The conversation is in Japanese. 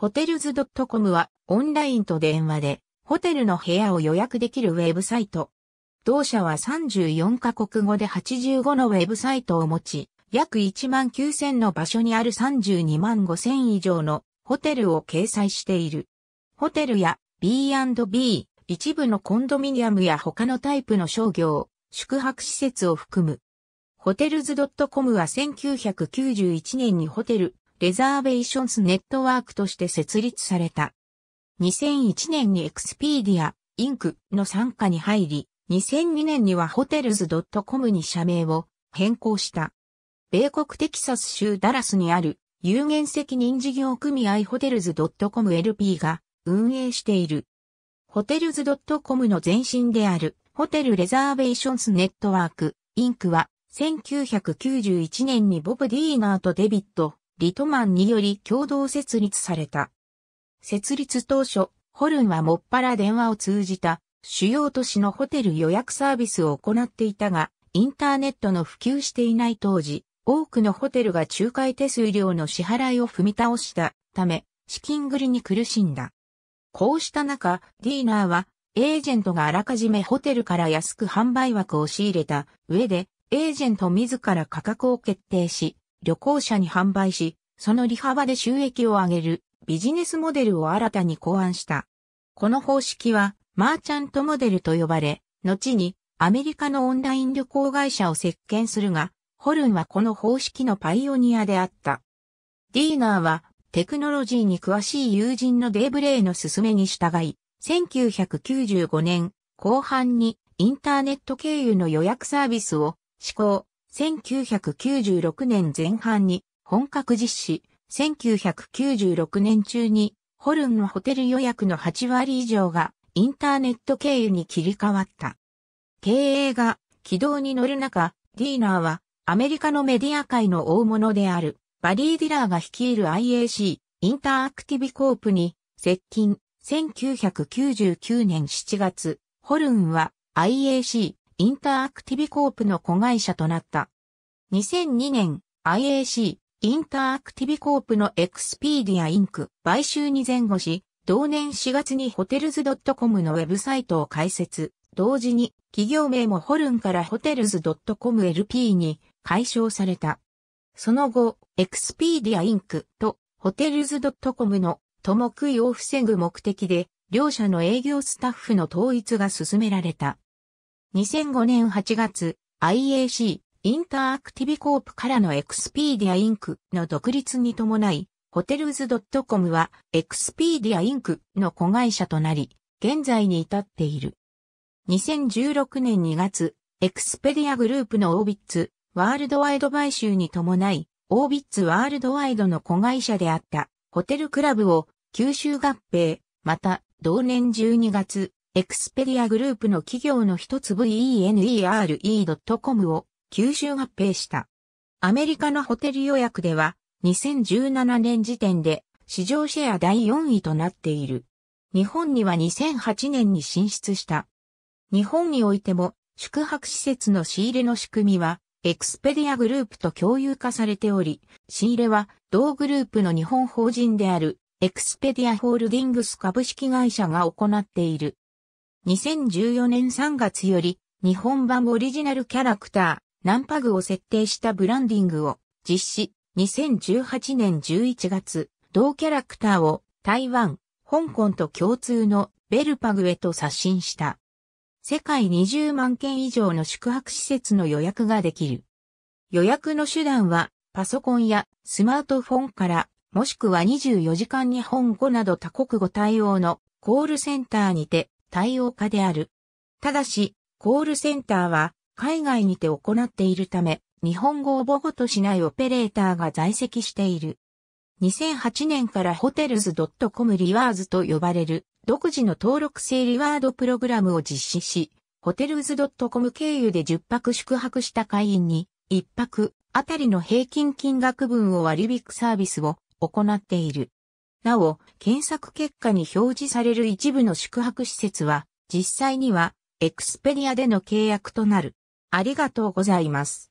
ホテルズ .com はオンラインと電話でホテルの部屋を予約できるウェブサイト。同社は34カ国語で85のウェブサイトを持ち、約1万9000の場所にある32万5000以上のホテルを掲載している。ホテルや B&B、一部のコンドミニアムや他のタイプの商業、宿泊施設を含む。ホテルズ .com は1991年にホテルレザーベーションスネットワークとして設立された。2001年にエクスペディア、インクの参加に入り、2002年にはホテルズ .com に社名を変更した。米国テキサス州ダラスにある有限責任事業組合ホテルズ .com LP が運営している。ホテルズ .com の前身であるホテルレザーベーションスネットワーク、インクは1991年にボブ・ディーナーとデビット・リトマンにより共同設立された。設立当初、ホルンはもっぱら電話を通じた主要都市のホテル予約サービスを行っていたが、インターネットの普及していない当時、多くのホテルが仲介手数料の支払いを踏み倒したため、資金繰りに苦しんだ。こうした中、ディーナーは、エージェントがあらかじめホテルから安く販売枠を仕入れた上で、エージェント自ら価格を決定し、旅行者に販売し、その利幅で収益を上げるビジネスモデルを新たに考案した。この方式はマーチャントモデルと呼ばれ、後にアメリカのオンライン旅行会社を設計するが、ホルンはこの方式のパイオニアであった。ディーナーはテクノロジーに詳しい友人のデーブレイの勧めに従い、1995年後半にインターネット経由の予約サービスを施行、1996年前半に本格実施、1996年中にホルンのホテル予約の8割以上がインターネット経由に切り替わった。経営が軌道に乗る中、ディーナーはアメリカのメディア界の大物であるバリー・ディラーが率いる IAC インターアクティビコープに接近1999年7月、ホルンは IAC インターアクティビコープの子会社となった。2002年 IAC インターアクティビコープのエクスピディアインク買収に前後し、同年4月にホテルズ .com のウェブサイトを開設、同時に企業名もホルンからホテルズ .com LP に解消された。その後、エクスピディアインクとホテルズ .com のも食いを防ぐ目的で、両社の営業スタッフの統一が進められた。2005年8月、IAC、インターアクティビコープからのエクスペディアインクの独立に伴い、ホテルズ .com はエクスペディアインクの子会社となり、現在に至っている。2016年2月、エクスペディアグループのオービッツ、ワールドワイド買収に伴い、オービッツワールドワイドの子会社であった、ホテルクラブを吸収合併、また、同年12月、エクスペリアグループの企業の一つ VENERE.com を吸収合併した。アメリカのホテル予約では2017年時点で市場シェア第4位となっている。日本には2008年に進出した。日本においても宿泊施設の仕入れの仕組みはエクスペディアグループと共有化されており、仕入れは同グループの日本法人であるエクスペディアホールディングス株式会社が行っている。2014年3月より日本版オリジナルキャラクター、ナンパグを設定したブランディングを実施。2018年11月、同キャラクターを台湾、香港と共通のベルパグへと刷新した。世界20万件以上の宿泊施設の予約ができる。予約の手段はパソコンやスマートフォンからもしくは24時間日本語など多国語対応のコールセンターにて対応化である。ただし、コールセンターは海外にて行っているため、日本語を母語としないオペレーターが在籍している。2008年からホテルズ .com リワーズと呼ばれる独自の登録制リワードプログラムを実施し、ホテルズ .com 経由で10泊宿泊した会員に1泊あたりの平均金額分を割引サービスを行っている。なお、検索結果に表示される一部の宿泊施設は、実際には、エクスペリアでの契約となる。ありがとうございます。